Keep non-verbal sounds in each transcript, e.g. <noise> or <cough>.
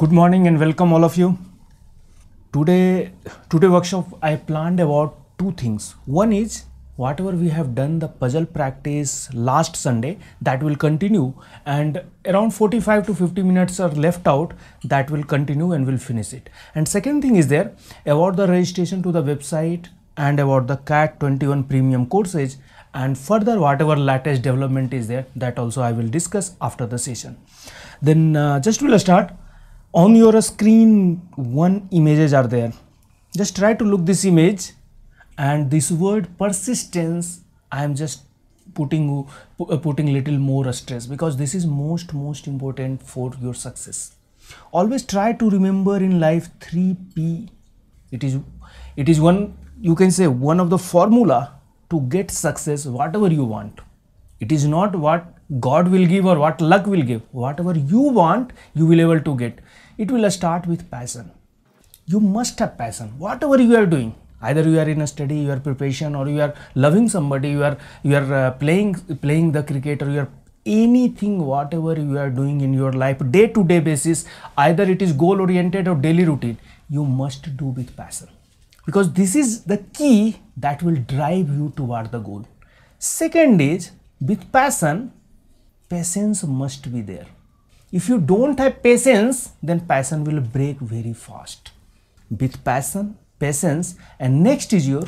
good morning and welcome all of you today today workshop i planned about two things one is whatever we have done the puzzle practice last sunday that will continue and around 45 to 50 minutes are left out that will continue and we'll finish it and second thing is there about the registration to the website and about the cat 21 premium courses and further whatever latest development is there that also i will discuss after the session then uh, just we'll start on your screen one images are there just try to look this image and this word persistence i am just putting uh, putting little more stress because this is most most important for your success always try to remember in life 3p it is it is one you can say one of the formula to get success whatever you want it is not what god will give or what luck will give whatever you want you will able to get it will start with passion. You must have passion, whatever you are doing. Either you are in a study, you are preparation, or you are loving somebody, you are you are uh, playing playing the cricket, or you are anything whatever you are doing in your life day to day basis either it is goal oriented or daily routine you must do with passion because this is the key that will drive you toward the goal second is with passion patience must be there if you don't have patience, then passion will break very fast. With passion, patience and next is your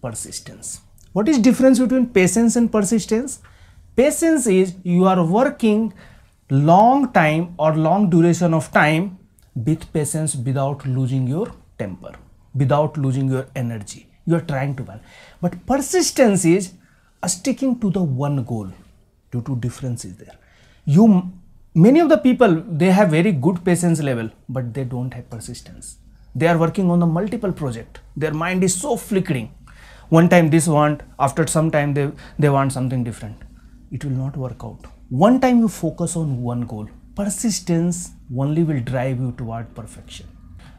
persistence. What is difference between patience and persistence? Patience is you are working long time or long duration of time with patience without losing your temper, without losing your energy. You are trying to win. But persistence is sticking to the one goal due to differences there. You many of the people they have very good patience level but they don't have persistence they are working on the multiple project their mind is so flickering one time this want after some time they they want something different it will not work out one time you focus on one goal persistence only will drive you toward perfection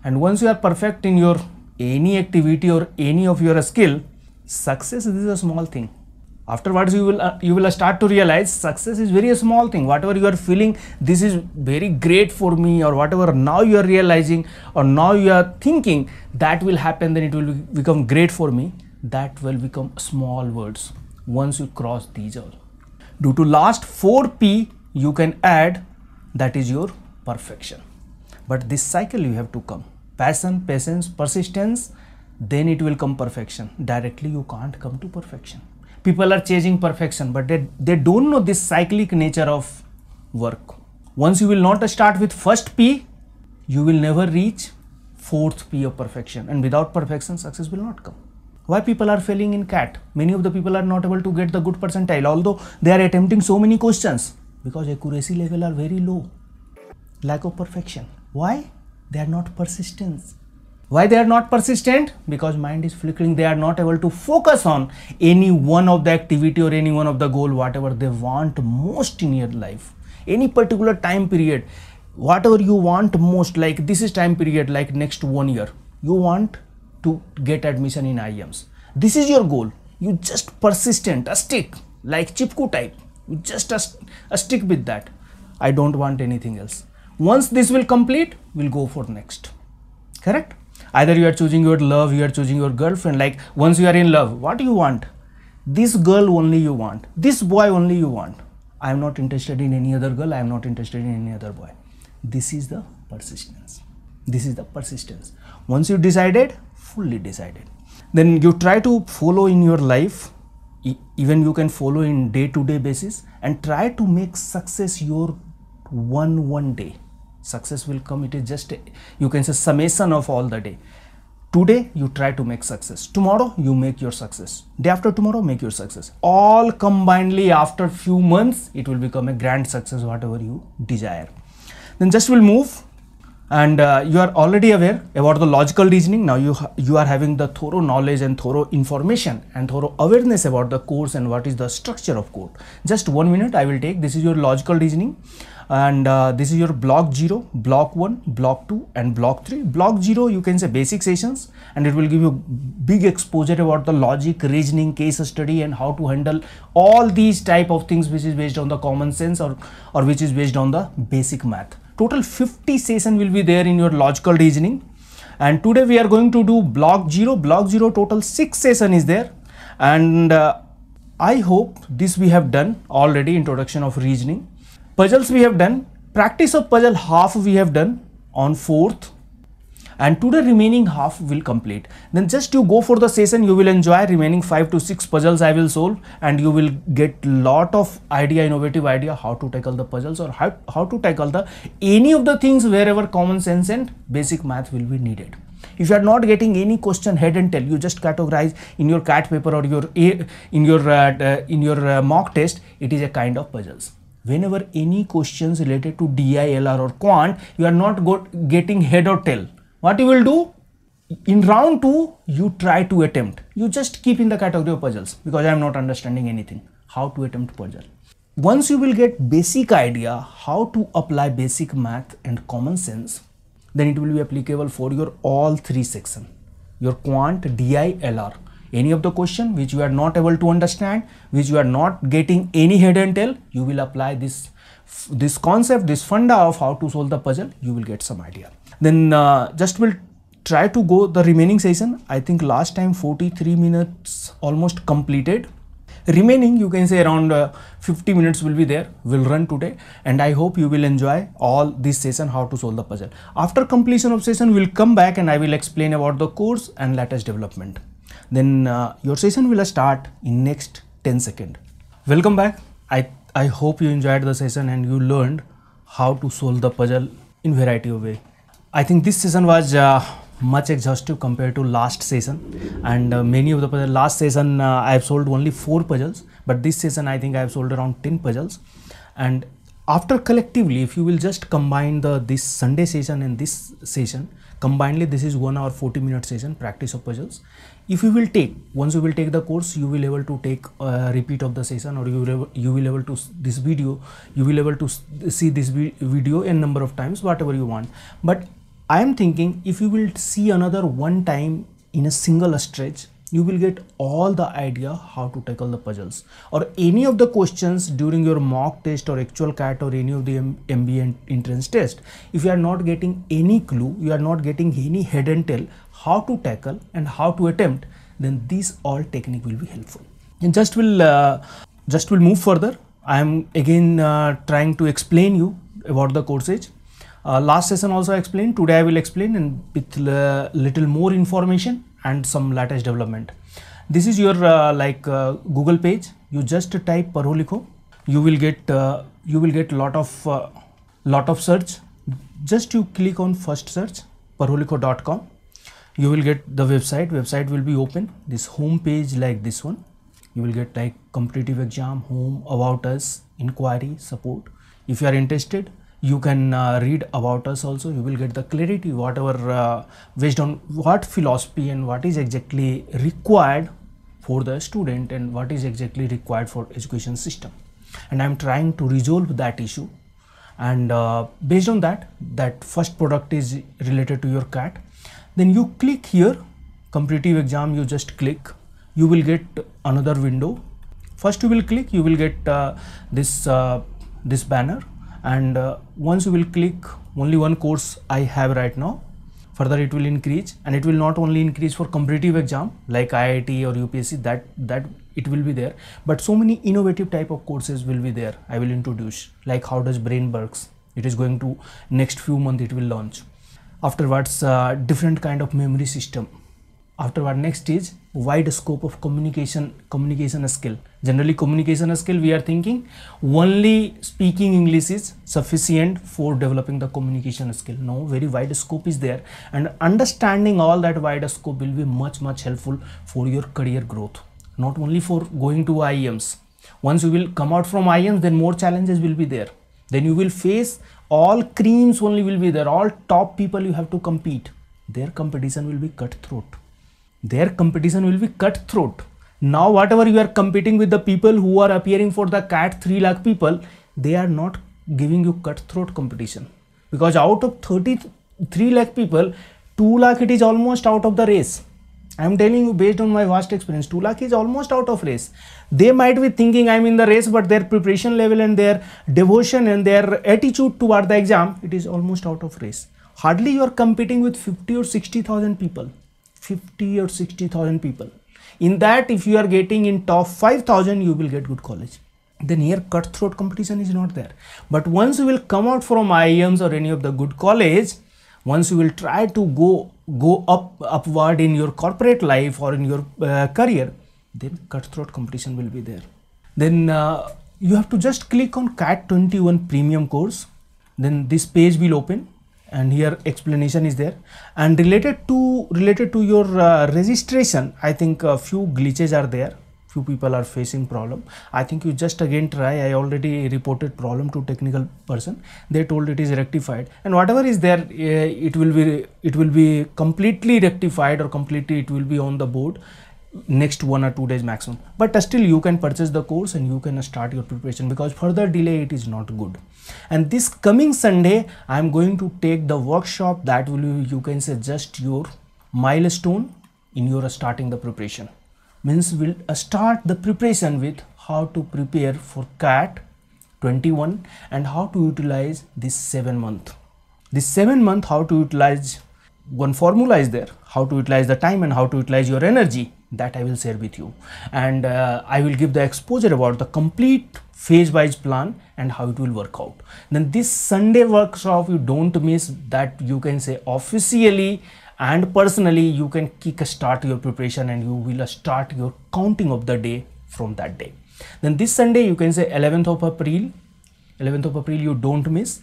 and once you are perfect in your any activity or any of your skill success is a small thing afterwards you will uh, you will start to realize success is very small thing whatever you are feeling this is very great for me or whatever now you are realizing or now you are thinking that will happen then it will become great for me that will become small words once you cross these all due to last 4p you can add that is your perfection but this cycle you have to come passion patience persistence then it will come perfection directly you can't come to perfection people are chasing perfection but they, they don't know this cyclic nature of work once you will not start with first p you will never reach fourth p of perfection and without perfection success will not come why people are failing in cat many of the people are not able to get the good percentile although they are attempting so many questions because accuracy level are very low lack of perfection why they are not persistence why they are not persistent because mind is flickering they are not able to focus on any one of the activity or any one of the goal whatever they want most in your life any particular time period whatever you want most like this is time period like next one year you want to get admission in IEMs this is your goal you just persistent a stick like chipku type you just a, a stick with that I don't want anything else once this will complete we'll go for next correct either you are choosing your love you are choosing your girlfriend like once you are in love what do you want this girl only you want this boy only you want i am not interested in any other girl i am not interested in any other boy this is the persistence this is the persistence once you decided fully decided then you try to follow in your life even you can follow in day to day basis and try to make success your one one day success will come it is just a, you can say summation of all the day today you try to make success tomorrow you make your success day after tomorrow make your success all combinedly after few months it will become a grand success whatever you desire then just will move and uh, you are already aware about the logical reasoning now you you are having the thorough knowledge and thorough information and thorough awareness about the course and what is the structure of code just one minute i will take this is your logical reasoning and uh, this is your block 0 block 1 block 2 and block 3 block 0 you can say basic sessions and it will give you big exposure about the logic reasoning case study and how to handle all these type of things which is based on the common sense or or which is based on the basic math total 50 session will be there in your logical reasoning and today we are going to do block 0 block 0 total 6 session is there and uh, I hope this we have done already introduction of reasoning Puzzles we have done. Practice of puzzle half we have done on 4th and today remaining half will complete. Then just you go for the session you will enjoy remaining 5 to 6 puzzles I will solve and you will get lot of idea innovative idea how to tackle the puzzles or how, how to tackle the any of the things wherever common sense and basic math will be needed. If you are not getting any question head and tail you just categorize in your cat paper or your in your uh, uh, in your uh, mock test it is a kind of puzzles whenever any questions related to DILR or quant, you are not getting head or tail. What you will do? In round 2, you try to attempt. You just keep in the category of puzzles because I am not understanding anything. How to attempt puzzle. Once you will get basic idea how to apply basic math and common sense, then it will be applicable for your all three section. Your quant, DILR any of the question which you are not able to understand, which you are not getting any head and tail, you will apply this this concept, this funda of how to solve the puzzle, you will get some idea. Then uh, just will try to go the remaining session. I think last time 43 minutes almost completed remaining you can say around uh, 50 minutes will be there will run today and i hope you will enjoy all this session how to solve the puzzle after completion of session we'll come back and i will explain about the course and latest development then uh, your session will start in next 10 second. Welcome back. I, I hope you enjoyed the session and you learned how to solve the puzzle in variety of way. I think this session was uh, much exhaustive compared to last session and uh, many of the puzzles last session uh, i have solved only four puzzles but this session i think i have solved around 10 puzzles and after collectively if you will just combine the this sunday session and this session combinedly this is one hour 40 minute session practice of puzzles if you will take once you will take the course you will able to take a repeat of the session or you will you will able to this video you will able to see this video a number of times whatever you want but i am thinking if you will see another one time in a single stretch you will get all the idea how to tackle the puzzles or any of the questions during your mock test or actual CAT or any of the MBA entrance test. If you are not getting any clue, you are not getting any head and tail how to tackle and how to attempt, then these all technique will be helpful. And just will uh, just will move further. I am again uh, trying to explain you about the course Uh, last session also I explained, today I will explain and with uh, little more information and some latest development. This is your uh, like uh, Google page. You just type Parho You will get uh, you will get lot of uh, lot of search. Just you click on first search parholikho.com. You will get the website. Website will be open. This home page like this one. You will get like competitive exam, home, about us, inquiry, support. If you are interested, you can uh, read about us also you will get the clarity whatever uh, based on what philosophy and what is exactly required for the student and what is exactly required for education system and i'm trying to resolve that issue and uh, based on that that first product is related to your cat then you click here competitive exam you just click you will get another window first you will click you will get uh, this uh, this banner and uh, once you will click only one course I have right now further it will increase and it will not only increase for competitive exam like IIT or UPSC that that it will be there but so many innovative type of courses will be there I will introduce like how does brain works it is going to next few month it will launch afterwards uh, different kind of memory system afterward next is wide scope of communication communication skill generally communication skill we are thinking only speaking english is sufficient for developing the communication skill no very wide scope is there and understanding all that wide scope will be much much helpful for your career growth not only for going to IEMs once you will come out from IEMs then more challenges will be there then you will face all creams only will be there all top people you have to compete their competition will be cutthroat their competition will be cutthroat now whatever you are competing with the people who are appearing for the cat 3 lakh people they are not giving you cutthroat competition because out of 33 lakh people 2 lakh it is almost out of the race i am telling you based on my vast experience 2 lakh is almost out of race they might be thinking i am in the race but their preparation level and their devotion and their attitude toward the exam it is almost out of race hardly you are competing with 50 or 60000 people 50 or 60,000 people. In that, if you are getting in top 5,000, you will get good college. Then here cutthroat competition is not there. But once you will come out from IIMs or any of the good college, once you will try to go go up upward in your corporate life or in your uh, career, then cutthroat competition will be there. Then uh, you have to just click on CAT 21 premium course. Then this page will open and here explanation is there and related to related to your uh, registration i think a few glitches are there few people are facing problem i think you just again try i already reported problem to technical person they told it is rectified and whatever is there uh, it will be it will be completely rectified or completely it will be on the board next one or two days maximum but uh, still you can purchase the course and you can uh, start your preparation because further delay it is not good and this coming sunday i'm going to take the workshop that will you can say just your milestone in your uh, starting the preparation means we'll start the preparation with how to prepare for cat 21 and how to utilize this seven month this seven month how to utilize one formula is there how to utilize the time and how to utilize your energy that I will share with you and uh, I will give the exposure about the complete phase wise plan and how it will work out. Then this Sunday workshop you don't miss that you can say officially and personally you can kick start your preparation and you will start your counting of the day from that day. Then this Sunday you can say 11th of April 11th of April you don't miss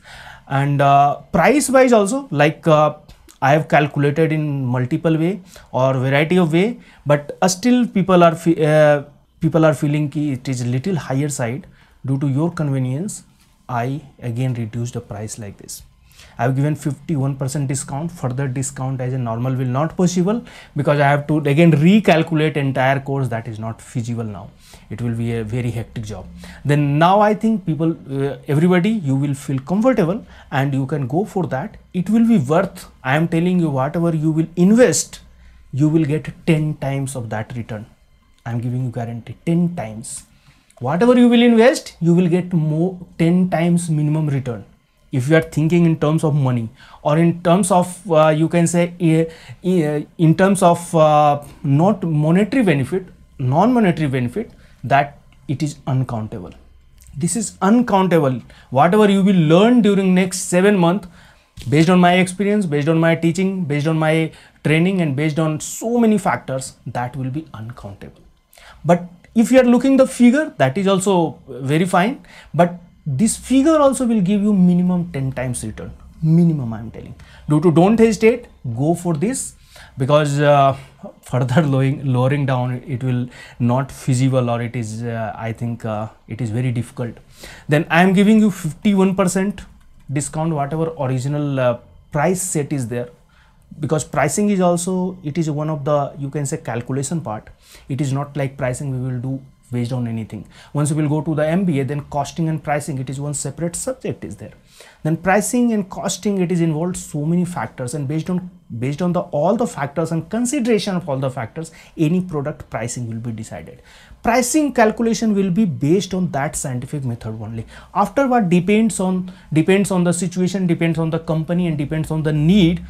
and uh, price wise also like uh, I have calculated in multiple way or variety of way, but uh, still people are uh, people are feeling ki it is little higher side due to your convenience. I again reduce the price like this. I have given 51% discount further discount as a normal will not possible because I have to again recalculate entire course that is not feasible now it will be a very hectic job then now I think people uh, everybody you will feel comfortable and you can go for that it will be worth I am telling you whatever you will invest you will get 10 times of that return I am giving you guarantee 10 times whatever you will invest you will get more 10 times minimum return if you are thinking in terms of money or in terms of uh, you can say in terms of uh, not monetary benefit non-monetary benefit that it is uncountable this is uncountable whatever you will learn during next seven month based on my experience based on my teaching based on my training and based on so many factors that will be uncountable but if you are looking the figure that is also very fine but this figure also will give you minimum 10 times return minimum i'm telling do to don't hesitate go for this because uh, <laughs> further lowering, lowering down it will not feasible or it is uh, i think uh, it is very difficult then i am giving you 51% discount whatever original uh, price set is there because pricing is also it is one of the you can say calculation part it is not like pricing we will do based on anything. Once we will go to the MBA, then costing and pricing, it is one separate subject is there. Then pricing and costing, it is involved so many factors and based on based on the all the factors and consideration of all the factors, any product pricing will be decided. Pricing calculation will be based on that scientific method only. After what depends on depends on the situation, depends on the company and depends on the need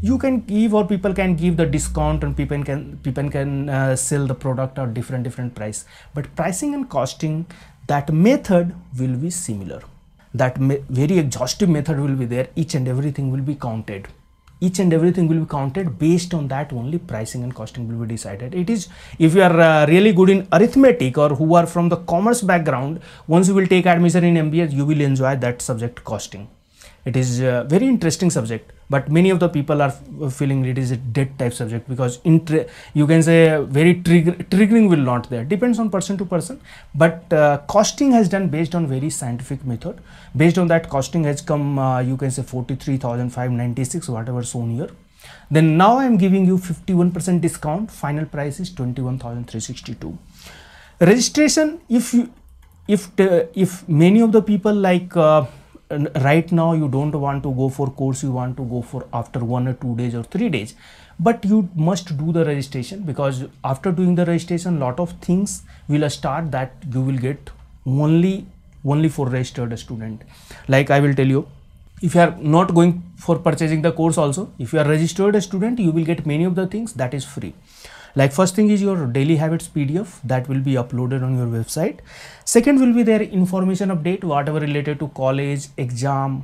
you can give or people can give the discount and people can people can uh, sell the product at different different price but pricing and costing that method will be similar that very exhaustive method will be there each and everything will be counted each and everything will be counted based on that only pricing and costing will be decided it is if you are uh, really good in arithmetic or who are from the commerce background once you will take admission in mba you will enjoy that subject costing it is a very interesting subject but many of the people are feeling it is a dead type subject because you can say very trigger triggering will not there depends on person to person but uh, costing has done based on very scientific method based on that costing has come uh, you can say 43596 whatever shown here then now i am giving you 51 percent discount final price is 21362 registration if you if if many of the people like uh, right now you don't want to go for course you want to go for after one or two days or three days but you must do the registration because after doing the registration lot of things will start that you will get only only for registered student like i will tell you if you are not going for purchasing the course also if you are registered student you will get many of the things that is free like first thing is your daily habits pdf that will be uploaded on your website second will be their information update whatever related to college exam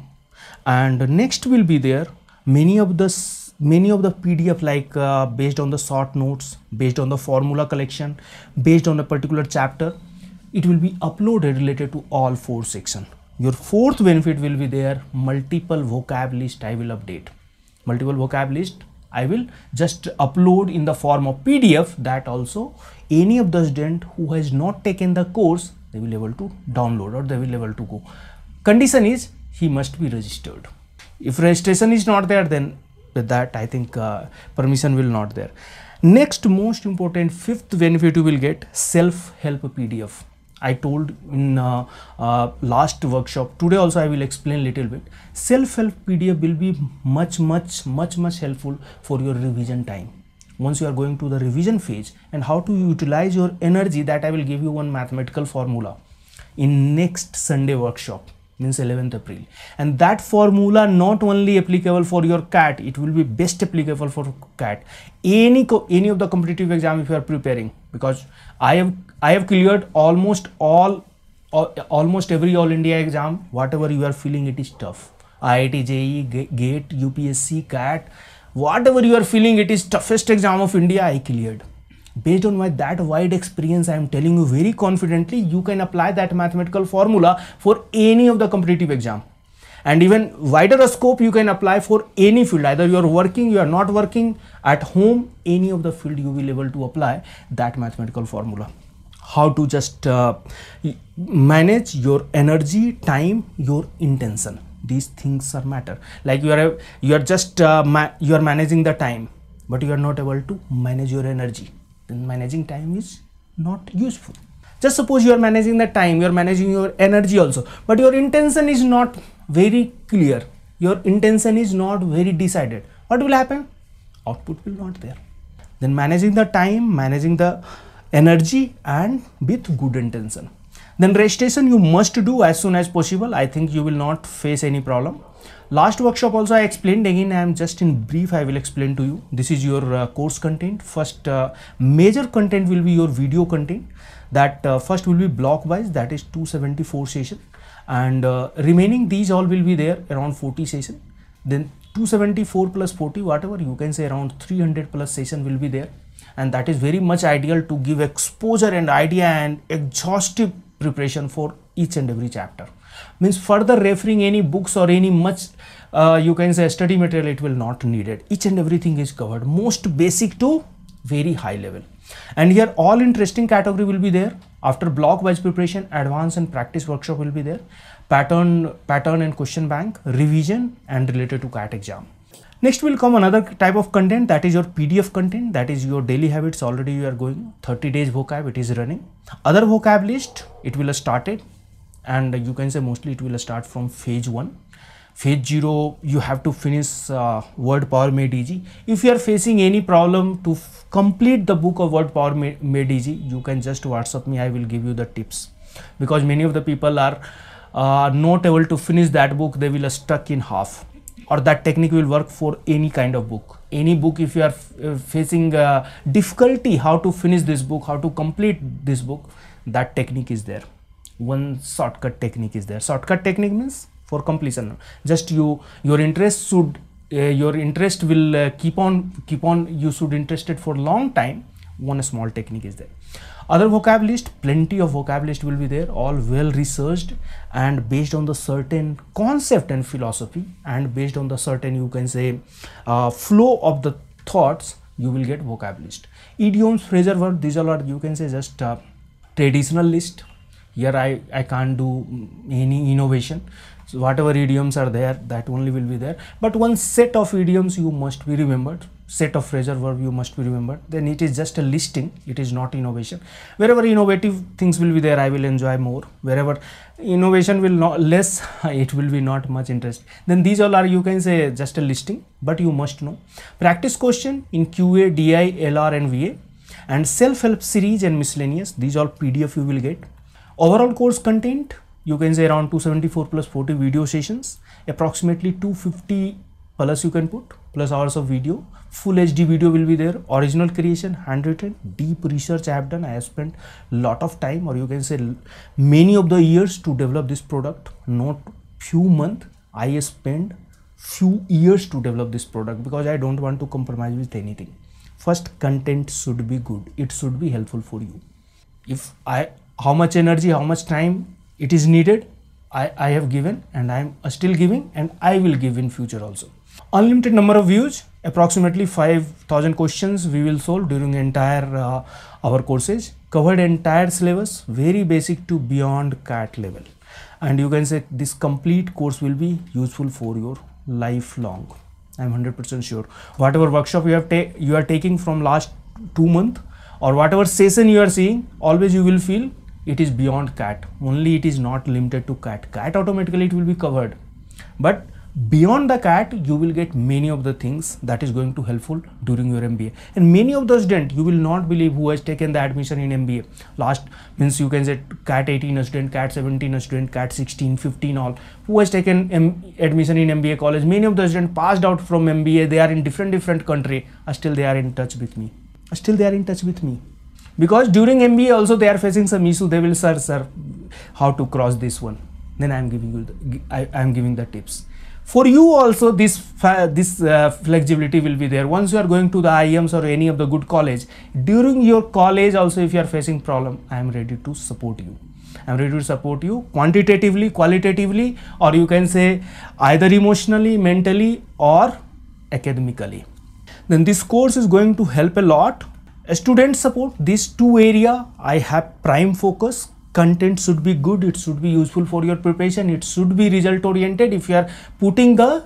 and next will be there many of the many of the pdf like uh, based on the short notes based on the formula collection based on a particular chapter it will be uploaded related to all four section your fourth benefit will be there multiple vocab list i will update multiple vocab list I will just upload in the form of PDF that also any of the student who has not taken the course, they will able to download or they will be able to go. Condition is he must be registered. If registration is not there, then with that, I think uh, permission will not there. Next most important fifth benefit you will get self-help PDF. I told in uh, uh, last workshop today also I will explain little bit self-help PDF will be much much much much helpful for your revision time once you are going to the revision phase and how to utilize your energy that I will give you one mathematical formula in next Sunday workshop means 11th April and that formula not only applicable for your CAT it will be best applicable for CAT any any of the competitive exam if you are preparing because I have I have cleared almost all almost every All India exam, whatever you are feeling it is tough. IIT, JEE, GATE, UPSC, CAT, whatever you are feeling it is toughest exam of India, I cleared. Based on my that wide experience, I am telling you very confidently, you can apply that mathematical formula for any of the competitive exam. And even wider a scope you can apply for any field, either you are working, you are not working, at home, any of the field you will able to apply that mathematical formula how to just uh, manage your energy time your intention these things are matter like you are you are just uh, you are managing the time but you are not able to manage your energy then managing time is not useful just suppose you are managing the time you are managing your energy also but your intention is not very clear your intention is not very decided what will happen output will not there then managing the time managing the energy and with good intention then registration you must do as soon as possible i think you will not face any problem last workshop also i explained again i am just in brief i will explain to you this is your uh, course content first uh, major content will be your video content that uh, first will be block wise that is 274 session and uh, remaining these all will be there around 40 session then 274 plus 40 whatever you can say around 300 plus session will be there and that is very much ideal to give exposure and idea and exhaustive preparation for each and every chapter means further referring any books or any much uh, you can say study material it will not needed each and everything is covered most basic to very high level and here all interesting category will be there after block wise preparation advance and practice workshop will be there pattern pattern and question bank revision and related to cat exam Next will come another type of content that is your PDF content that is your daily habits already you are going 30 days vocab it is running. Other vocab list it will start it and you can say mostly it will start from phase 1 phase 0 you have to finish uh, word power Made Easy if you are facing any problem to complete the book of word power Made Easy you can just whatsapp me i will give you the tips because many of the people are uh, not able to finish that book they will uh, stuck in half or that technique will work for any kind of book any book if you are uh, facing uh, difficulty how to finish this book how to complete this book that technique is there one shortcut technique is there shortcut technique means for completion just you your interest should uh, your interest will uh, keep on keep on you should interested for long time one small technique is there other vocab list plenty of vocab list will be there all well researched and based on the certain concept and philosophy and based on the certain you can say uh, flow of the thoughts you will get vocab list idioms phrasal verb these are all you can say just uh, traditional list here I, I can't do mm, any innovation so whatever idioms are there that only will be there but one set of idioms you must be remembered set of phrasal verb you must be remembered then it is just a listing it is not innovation wherever innovative things will be there i will enjoy more wherever innovation will not less <laughs> it will be not much interest then these all are you can say just a listing but you must know practice question in qa di lr and va and self-help series and miscellaneous these all pdf you will get overall course content you can say around 274 plus 40 video sessions approximately 250 plus you can put plus hours of video full hd video will be there original creation handwritten deep research i have done i have spent lot of time or you can say many of the years to develop this product not few month i spent few years to develop this product because i don't want to compromise with anything first content should be good it should be helpful for you if i how much energy how much time it is needed i i have given and i am still giving and i will give in future also Unlimited number of views, approximately 5000 questions we will solve during entire uh, our courses. Covered entire syllabus, very basic to beyond CAT level. And you can say this complete course will be useful for your lifelong. I'm 100% sure. Whatever workshop you have you are taking from last two month or whatever session you are seeing, always you will feel it is beyond cat only it is not limited to cat cat automatically it will be covered but beyond the cat you will get many of the things that is going to helpful during your mba and many of the student you will not believe who has taken the admission in mba last means you can say cat 18 student cat 17 student cat 16 15 all who has taken M admission in mba college many of the student passed out from mba they are in different different country still they are in touch with me still they are in touch with me because during mba also they are facing some issue they will sir sir how to cross this one then i am giving you the, I am giving the tips for you also this this uh, flexibility will be there once you are going to the IEMs or any of the good college during your college also if you are facing problem I am ready to support you I'm ready to support you quantitatively qualitatively or you can say either emotionally mentally or academically then this course is going to help a lot a student support these two area I have prime focus content should be good it should be useful for your preparation it should be result oriented if you are putting the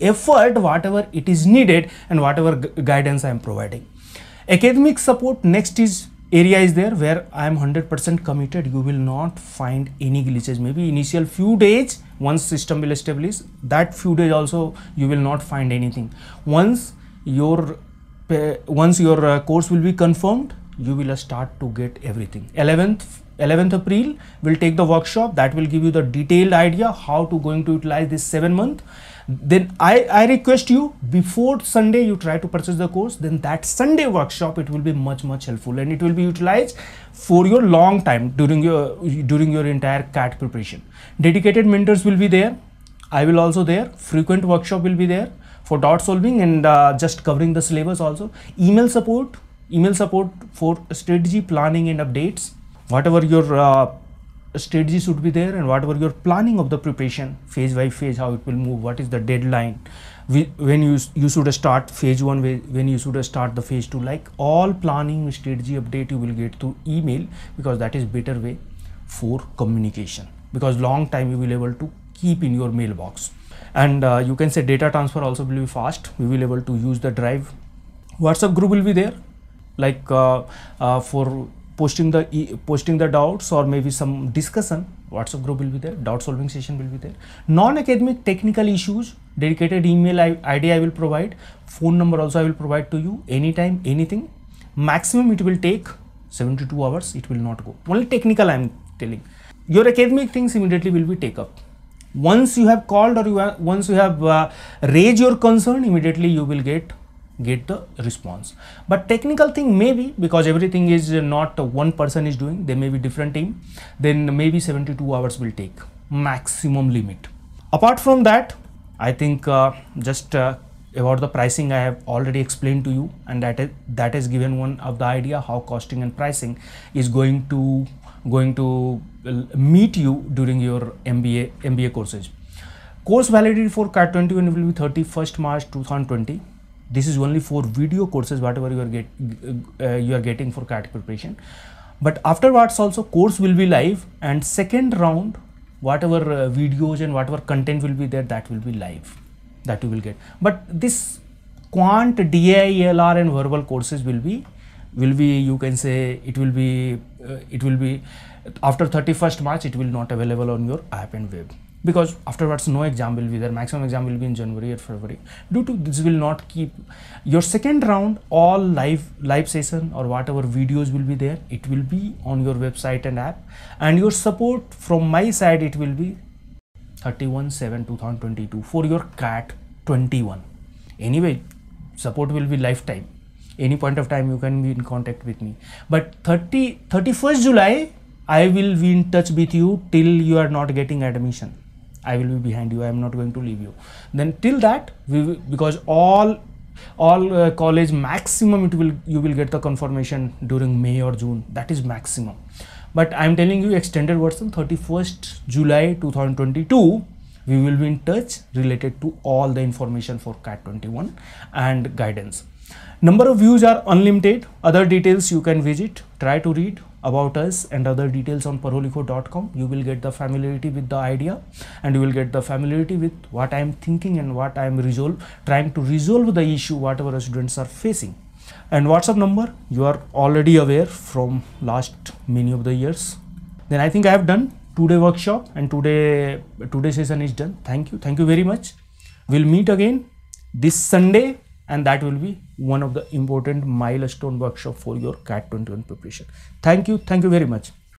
effort whatever it is needed and whatever guidance i am providing academic support next is area is there where I am 100% committed, you will not find any glitches. Maybe initial few days, once system will establish, that few days also you will not find anything. Once your once your uh, course will be confirmed, you will start to get everything. 11th 11th April we'll take the workshop that will give you the detailed idea how to going to utilize this seven month then I, I request you before Sunday you try to purchase the course then that Sunday workshop it will be much much helpful and it will be utilized for your long time during your during your entire CAT preparation dedicated mentors will be there I will also there frequent workshop will be there for dot solving and uh, just covering the syllabus also email support email support for strategy planning and updates whatever your uh, strategy should be there and whatever your planning of the preparation phase by phase how it will move what is the deadline when you you should start phase one when you should start the phase two like all planning strategy update you will get through email because that is better way for communication because long time you will able to keep in your mailbox and uh, you can say data transfer also will be fast we will able to use the drive whatsapp group will be there like uh, uh, for posting the e posting the doubts or maybe some discussion whatsapp group will be there doubt solving session will be there non-academic technical issues dedicated email id i will provide phone number also i will provide to you anytime anything maximum it will take 72 hours it will not go only technical i am telling your academic things immediately will be take up once you have called or you have, once you have uh, raised your concern immediately you will get get the response but technical thing maybe because everything is not one person is doing there may be different team then maybe 72 hours will take maximum limit apart from that i think uh, just uh, about the pricing i have already explained to you and that is that is given one of the idea how costing and pricing is going to going to uh, meet you during your mba mba courses course validity for cat 21 will be 31st march 2020 this is only for video courses whatever you are get uh, you are getting for cat preparation but afterwards also course will be live and second round whatever uh, videos and whatever content will be there that will be live that you will get but this quant DILR and verbal courses will be will be you can say it will be uh, it will be after 31st March it will not available on your app and web because afterwards no exam will be there maximum exam will be in january or february due to this will not keep your second round all live live session or whatever videos will be there it will be on your website and app and your support from my side it will be 31 7 2022 for your cat 21 anyway support will be lifetime any point of time you can be in contact with me but 30 31st july i will be in touch with you till you are not getting admission I will be behind you. I am not going to leave you. Then till that, we will, because all all uh, college maximum it will you will get the confirmation during May or June. That is maximum. But I am telling you extended version 31st July 2022 we will be in touch related to all the information for cat 21 and guidance number of views are unlimited other details you can visit try to read about us and other details on parolico.com you will get the familiarity with the idea and you will get the familiarity with what i am thinking and what i am resolve trying to resolve the issue whatever students are facing and whatsapp number you are already aware from last many of the years then i think i have done today workshop and today today session is done thank you thank you very much we'll meet again this sunday and that will be one of the important milestone workshop for your CAT 21 preparation. Thank you. Thank you very much.